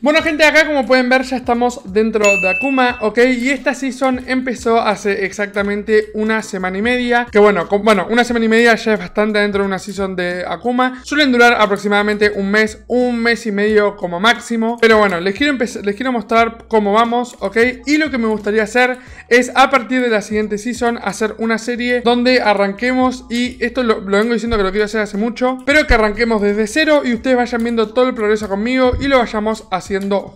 Bueno gente, acá como pueden ver ya estamos dentro de Akuma, ok, y esta season empezó hace exactamente una semana y media, que bueno, bueno, una semana y media ya es bastante dentro de una season de Akuma, suelen durar aproximadamente un mes, un mes y medio como máximo, pero bueno, les quiero, les quiero mostrar cómo vamos, ok, y lo que me gustaría hacer es a partir de la siguiente season hacer una serie donde arranquemos, y esto lo, lo vengo diciendo que lo quiero hacer hace mucho, pero que arranquemos desde cero y ustedes vayan viendo todo el progreso conmigo y lo vayamos haciendo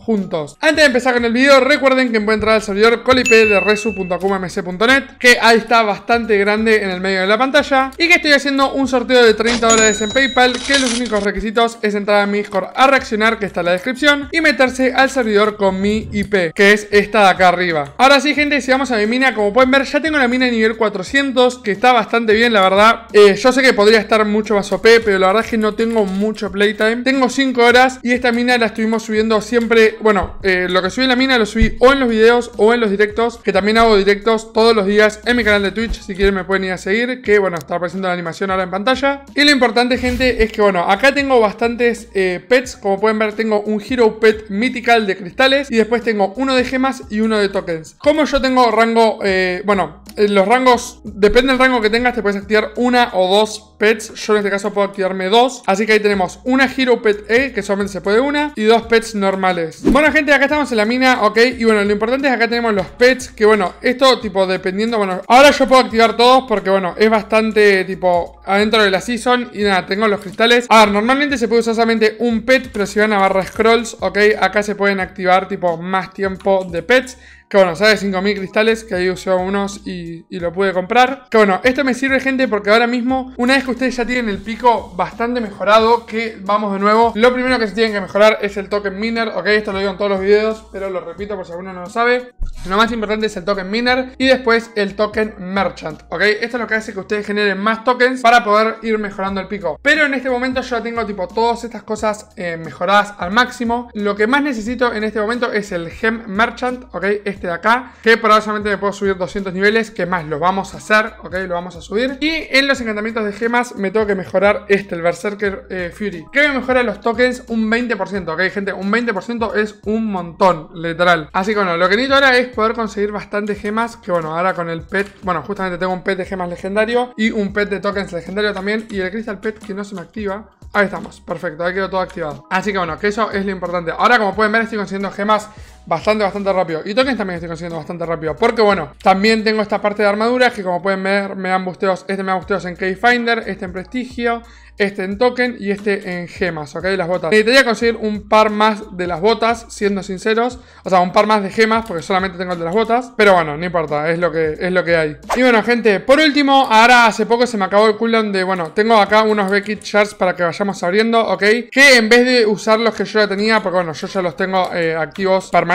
juntos. Antes de empezar con el vídeo, recuerden que pueden entrar al servidor colip de resu.com.mc.net, que ahí está bastante grande en el medio de la pantalla, y que estoy haciendo un sorteo de 30 dólares en PayPal, que los únicos requisitos es entrar a mi Discord a reaccionar, que está en la descripción, y meterse al servidor con mi IP, que es esta de acá arriba. Ahora sí, gente, si vamos a mi mina, como pueden ver, ya tengo la mina de nivel 400, que está bastante bien, la verdad. Eh, yo sé que podría estar mucho más OP, pero la verdad es que no tengo mucho playtime. Tengo 5 horas y esta mina la estuvimos subiendo siempre, bueno, eh, lo que subí en la mina lo subí o en los videos o en los directos, que también hago directos todos los días en mi canal de Twitch, si quieren me pueden ir a seguir, que bueno, está apareciendo la animación ahora en pantalla. Y lo importante, gente, es que bueno, acá tengo bastantes eh, pets, como pueden ver tengo un Hero Pet Mythical de cristales y después tengo uno de gemas y uno de tokens. Como yo tengo rango, eh, bueno, los rangos, depende del rango que tengas, te puedes activar una o dos pets, yo en este caso puedo activarme dos, así que ahí tenemos una Hero Pet E, que solamente se puede una, y dos pets no normales. Bueno, gente, acá estamos en la mina, ok. Y bueno, lo importante es acá tenemos los pets. Que bueno, esto tipo dependiendo, bueno, ahora yo puedo activar todos porque bueno, es bastante tipo adentro de la season. Y nada, tengo los cristales. A normalmente se puede usar solamente un pet, pero si van a barra scrolls, ok, acá se pueden activar tipo más tiempo de pets. Que bueno, sabe 5000 cristales, que ahí usé unos y, lo pude comprar. Que bueno, esto me sirve, gente, porque ahora mismo, una vez que ustedes ya tienen el pico bastante mejorado, que vamos de nuevo, lo primero que se tienen que mejorar es el token miner. Ok, esto lo digo en todos los videos, pero lo repito por si alguno no lo sabe. Lo más importante es el token miner y después el token merchant. Ok, esto es lo que hace que ustedes generen más tokens para poder ir mejorando el pico. Pero en este momento yo ya tengo tipo todas estas cosas eh, mejoradas al máximo. Lo que más necesito en este momento es el gem merchant. Ok, este de acá, que probablemente me puedo subir 200 niveles, que más lo vamos a hacer, ok, lo vamos a subir. Y en los encantamientos de gemas me tengo que mejorar este, el Berserker eh, Fury, que me mejora los tokens un 20%, ok, gente, un 20% es un montón, literal. Así que bueno, lo que necesito ahora es poder conseguir bastantes gemas, que bueno, ahora con el pet, bueno, justamente tengo un pet de gemas legendario y un pet de tokens legendario también, y el Crystal Pet que no se me activa. Ahí estamos, perfecto, ahí quedó todo activado. Así que bueno, que eso es lo importante. Ahora como pueden ver estoy consiguiendo gemas bastante, bastante rápido. Y tokens también estoy consiguiendo bastante rápido. Porque bueno, también tengo esta parte de armaduras que como pueden ver me dan busteos. Este me da busteos en finder este en Prestigio, este en Token y este en Gemas, ¿ok? Las botas. Necesitaría conseguir un par más de las botas, siendo sinceros. O sea, un par más de gemas porque solamente tengo el de las botas. Pero bueno, no importa, es lo que, es lo que hay. Y bueno, gente, por último, ahora hace poco se me acabó el cooldown de, bueno, tengo acá unos Becky Shards para que vayamos abriendo, ¿ok? Que en vez de usar los que yo ya tenía, porque bueno, yo ya los tengo eh, activos permanentemente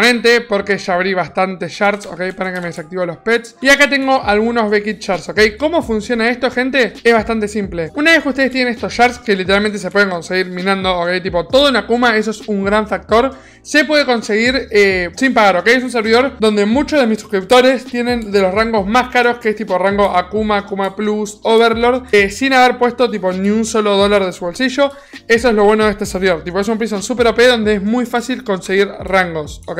porque ya abrí bastantes shards, ok, para que me desactivo los pets. Y acá tengo algunos Beckett shards, ok. ¿Cómo funciona esto, gente? Es bastante simple. Una vez que ustedes tienen estos shards que literalmente se pueden conseguir minando, ok, tipo todo en Akuma, eso es un gran factor se puede conseguir eh, sin pagar, ¿ok? Es un servidor donde muchos de mis suscriptores tienen de los rangos más caros, que es tipo rango Akuma, Akuma Plus, Overlord, eh, sin haber puesto tipo ni un solo dólar de su bolsillo. Eso es lo bueno de este servidor. Tipo, es un prison super OP donde es muy fácil conseguir rangos, ¿ok?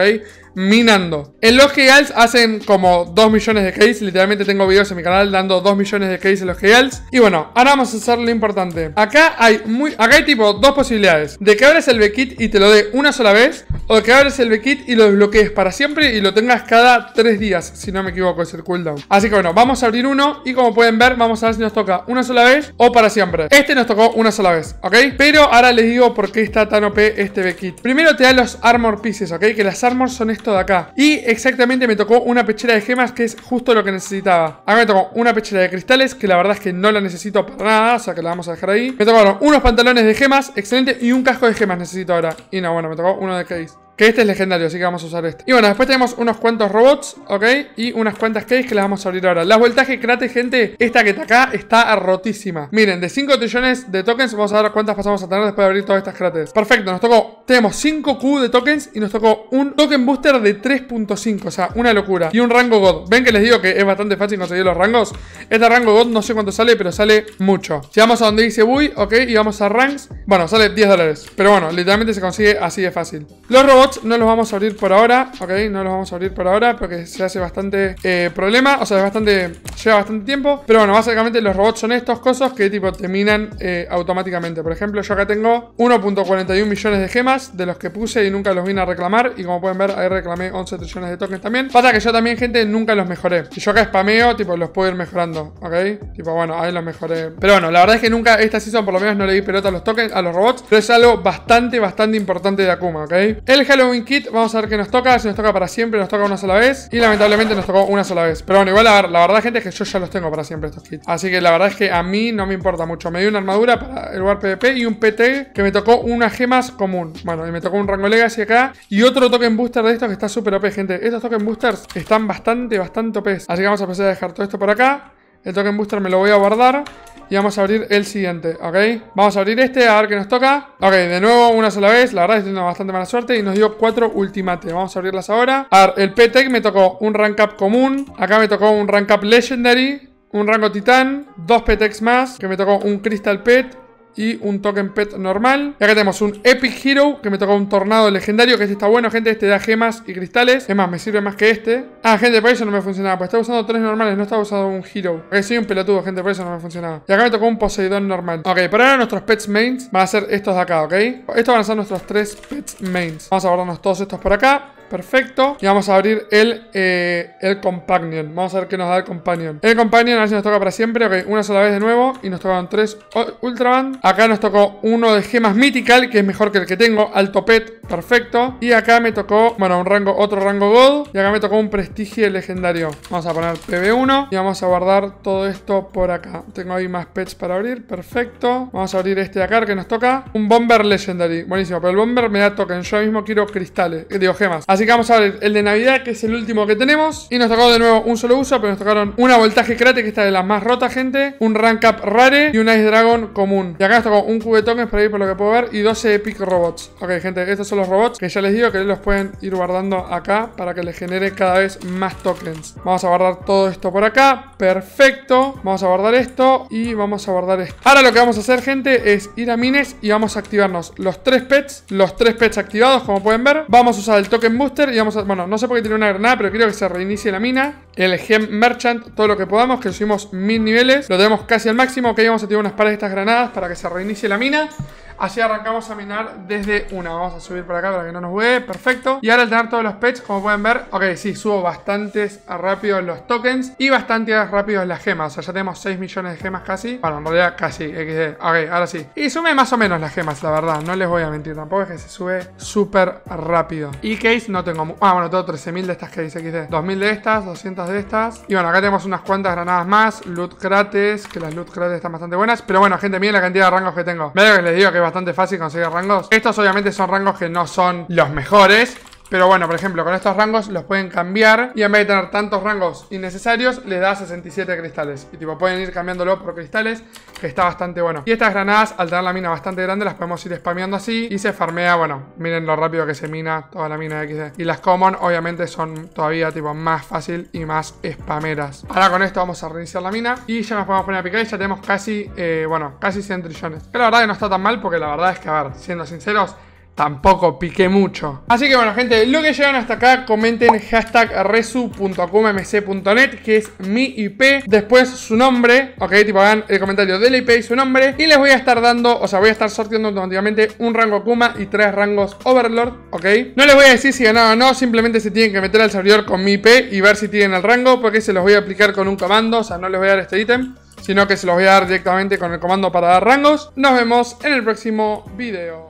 minando. En los hacen como 2 millones de cases. Literalmente tengo videos en mi canal dando 2 millones de keys en los alts. Y bueno, ahora vamos a hacer lo importante. Acá hay muy. Acá hay tipo dos posibilidades. De que abres el B-Kit y te lo dé una sola vez. O de que abres el B-Kit y lo desbloquees para siempre y lo tengas cada 3 días. Si no me equivoco, es el cooldown. Así que bueno, vamos a abrir uno. Y como pueden ver, vamos a ver si nos toca una sola vez o para siempre. Este nos tocó una sola vez, ¿ok? Pero ahora les digo por qué está tan OP este B-Kit. Primero te da los armor pieces, ¿ok? Que las armor son estos de acá. Y exactamente me tocó una pechera de gemas que es justo lo que necesitaba. Acá me tocó una pechera de cristales que la verdad es que no la necesito para nada, o sea que la vamos a dejar ahí. Me tocaron unos pantalones de gemas, excelente, y un casco de gemas necesito ahora. Y no, bueno, me tocó uno de case. Que este es legendario, así que vamos a usar este. Y bueno, después tenemos unos cuantos robots, ¿ok? Y unas cuantas case que las vamos a abrir ahora. Las voltaje crates, gente, esta que está acá está rotísima. Miren, de 5 trillones de tokens, vamos a ver cuántas pasamos a tener después de abrir todas estas crates. Perfecto, nos tocó tenemos 5 Q de tokens y nos tocó un token booster de 3.5, o sea, una locura. Y un rango God. ¿Ven que les digo que es bastante fácil conseguir los rangos? Este rango God no sé cuánto sale, pero sale mucho. Si vamos a donde dice Bui, ok, y vamos a ranks, bueno, sale 10 dólares. Pero bueno, literalmente se consigue así de fácil. Los robots no los vamos a abrir por ahora, ok, no los vamos a abrir por ahora porque se hace bastante eh, problema, o sea, es bastante, lleva bastante tiempo. Pero bueno, básicamente los robots son estos cosas que tipo terminan eh, automáticamente. Por ejemplo, yo acá tengo 1.41 millones de gemas de los que puse y nunca los vine a reclamar. Y como pueden ver, ahí reclamé 11 trillones de tokens también. Pasa que yo también, gente, nunca los mejoré. Si yo acá spameo, tipo, los puedo ir mejorando, ¿ok? Tipo, bueno, ahí los mejoré. Pero bueno, la verdad es que nunca, esta season por lo menos no le di pelota a los tokens, a los robots. Pero es algo bastante, bastante importante de Akuma, ¿ok? El Halloween Kit, vamos a ver qué nos toca. Si nos toca para siempre, nos toca una sola vez. Y lamentablemente nos tocó una sola vez. Pero bueno, igual la, la verdad, gente, es que yo ya los tengo para siempre estos kits. Así que la verdad es que a mí no me importa mucho. Me dio una armadura para el lugar PvP y un PT que me tocó unas gemas común. Bueno, y me tocó un rango Legacy acá. Y otro token booster de estos que está súper OP, gente. Estos token boosters están bastante, bastante OP. Así que vamos a empezar a dejar todo esto por acá. El token booster me lo voy a guardar. Y vamos a abrir el siguiente, ¿ok? Vamos a abrir este, a ver qué nos toca. Ok, de nuevo, una sola vez. La verdad, estoy teniendo bastante mala suerte. Y nos dio cuatro Ultimates. Vamos a abrirlas ahora. A ver, el p me tocó un rank up común. Acá me tocó un rank up legendary. Un rango titán. Dos petex más. Que me tocó un Crystal Pet y un token pet normal. Y acá tenemos un Epic Hero, que me tocó un tornado legendario, que este está bueno, gente. Este da gemas y cristales. Es más, me sirve más que este. Ah, gente, por eso no me funcionaba. Pues estaba usando tres normales, no estaba usando un Hero. Porque eh, soy un pelotudo, gente, por eso no me funcionaba. Y acá me tocó un Poseidón normal. Ok, pero ahora nuestros pets mains van a ser estos de acá, ¿ok? Estos van a ser nuestros tres pets mains. Vamos a guardarnos todos estos por acá. Perfecto. Y vamos a abrir el, eh, el Companion. Vamos a ver qué nos da el Companion. El Companion, a ver nos toca para siempre. Ok, una sola vez de nuevo. Y nos tocaron tres Ultraman. Acá nos tocó uno de gemas Mythical, que es mejor que el que tengo. Alto Pet, perfecto. Y acá me tocó, bueno, un rango, otro rango Gold. Y acá me tocó un Prestigio Legendario. Vamos a poner PB1. Y vamos a guardar todo esto por acá. Tengo ahí más pets para abrir. Perfecto. Vamos a abrir este de acá, que nos toca. Un Bomber Legendary. Buenísimo. Pero el Bomber me da token. Yo mismo quiero cristales. Eh, digo, gemas. Así que vamos a ver el de Navidad, que es el último que tenemos. Y nos tocó de nuevo un solo uso, pero nos tocaron una voltaje crate, que está de las más rota, gente. Un rank up rare y un ice dragon común. Y acá nos tocó un de tokens por ahí, por lo que puedo ver. Y 12 epic robots. Ok, gente, estos son los robots que ya les digo que los pueden ir guardando acá para que les genere cada vez más tokens. Vamos a guardar todo esto por acá. Perfecto. Vamos a guardar esto y vamos a guardar esto. Ahora lo que vamos a hacer, gente, es ir a mines y vamos a activarnos los tres pets. Los tres pets activados, como pueden ver. Vamos a usar el token boost y vamos a... Bueno, no sé por qué tiene una granada, pero quiero que se reinicie la mina. El Gem Merchant, todo lo que podamos, que subimos mil niveles. Lo tenemos casi al máximo. Ok, vamos a tirar unas pares de estas granadas para que se reinicie la mina. Así arrancamos a minar desde una. Vamos a subir para acá para que no nos juegue, Perfecto. Y ahora al tener todos los pets, como pueden ver, ok, sí, subo bastante rápido los tokens y bastante rápido las gemas. O sea, ya tenemos 6 millones de gemas casi. Bueno, en realidad casi. XD. Ok, ahora sí. Y sube más o menos las gemas, la verdad. No les voy a mentir. Tampoco es que se sube súper rápido. Y case no tengo... Ah, bueno, tengo 13.000 de estas case XD. 2.000 de estas, 200 de estas. Y bueno, acá tenemos unas cuantas granadas más. Loot crates, que las loot crates están bastante buenas. Pero bueno, gente, miren la cantidad de rangos que tengo. Veo que les digo que bastante fácil conseguir rangos Estos obviamente son rangos que no son los mejores pero bueno, por ejemplo, con estos rangos los pueden cambiar y en vez de tener tantos rangos innecesarios, les da 67 cristales. Y tipo, pueden ir cambiándolo por cristales, que está bastante bueno. Y estas granadas, al tener la mina bastante grande, las podemos ir spameando así y se farmea, bueno, miren lo rápido que se mina toda la mina de XD. Y las common, obviamente, son todavía tipo más fácil y más spameras. Ahora con esto vamos a reiniciar la mina y ya nos podemos poner a picar y ya tenemos casi, eh, bueno, casi 100 trillones. Que la verdad que no está tan mal porque la verdad es que, a ver, siendo sinceros, tampoco piqué mucho. Así que bueno, gente, lo que llegan hasta acá, comenten hashtag resu.acumamc.net, que es mi IP, después su nombre, ok, tipo hagan el comentario de la IP y su nombre, y les voy a estar dando, o sea, voy a estar sorteando automáticamente un rango Akuma y tres rangos Overlord, ok. No les voy a decir si ganaron o no, simplemente se tienen que meter al servidor con mi IP y ver si tienen el rango, porque se los voy a aplicar con un comando, o sea, no les voy a dar este ítem sino que se los voy a dar directamente con el comando para dar rangos. Nos vemos en el próximo video.